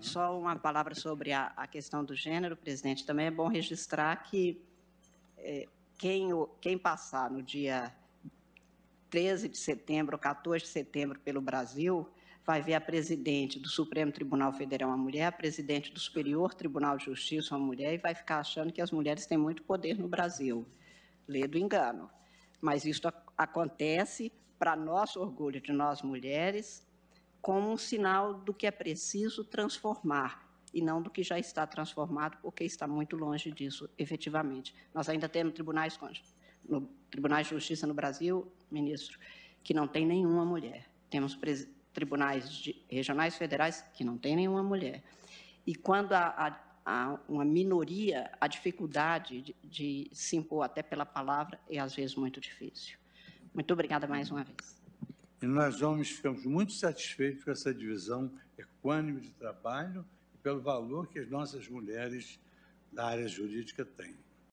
Só uma palavra sobre a, a, questão do gênero, presidente. Também é bom registrar que é, quem, quem passar no dia 13 de setembro ou 14 de setembro pelo Brasil, vai ver a presidente do Supremo Tribunal Federal uma mulher, a presidente do Superior Tribunal de Justiça uma mulher e vai ficar achando que as mulheres têm muito poder no Brasil. Lê do engano. Mas isso acontece para nosso orgulho de nós mulheres, como um sinal do que é preciso transformar e não do que já está transformado, porque está muito longe disso, efetivamente. Nós ainda temos tribunais, no tribunais de justiça no Brasil, ministro, que não tem nenhuma mulher. Temos tribunais de, regionais federais que não tem nenhuma mulher. E quando há, há, há uma minoria, a dificuldade de, de se impor até pela palavra é às vezes muito difícil. Muito obrigada mais uma vez. E nós, homens, ficamos muito satisfeitos com essa divisão equânime de trabalho e pelo valor que as nossas mulheres da área jurídica têm.